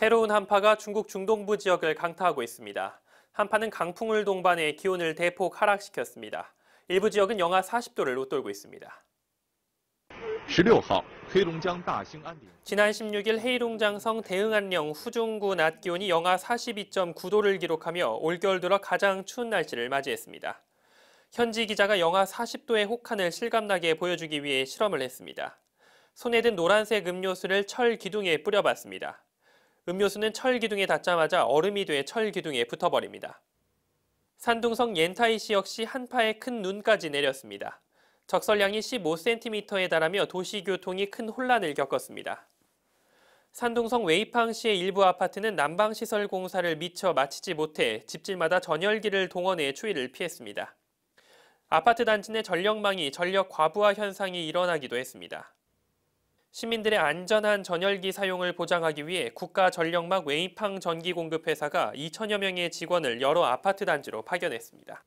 새로운 한파가 중국 중동부 지역을 강타하고 있습니다. 한파는 강풍을 동반해 기온을 대폭 하락시켰습니다. 일부 지역은 영하 40도를 웃돌고 있습니다. 16일 지난 16일 헤이롱장성 대흥안령 후중구 낮 기온이 영하 42.9도를 기록하며 올겨울 들어 가장 추운 날씨를 맞이했습니다. 현지 기자가 영하 40도의 혹한을 실감나게 보여주기 위해 실험을 했습니다. 손에 든 노란색 음료수를 철 기둥에 뿌려봤습니다. 음료수는 철 기둥에 닿자마자 얼음이 돼철 기둥에 붙어버립니다. 산둥성 옌타이시 역시 한파에 큰 눈까지 내렸습니다. 적설량이 15cm에 달하며 도시교통이 큰 혼란을 겪었습니다. 산둥성 웨이팡시의 일부 아파트는 난방시설 공사를 미처 마치지 못해 집집마다 전열기를 동원해 추위를 피했습니다. 아파트 단지 내 전력망이 전력 과부하 현상이 일어나기도 했습니다. 시민들의 안전한 전열기 사용을 보장하기 위해 국가전력막 웨이팡 전기공급회사가 2천여 명의 직원을 여러 아파트 단지로 파견했습니다.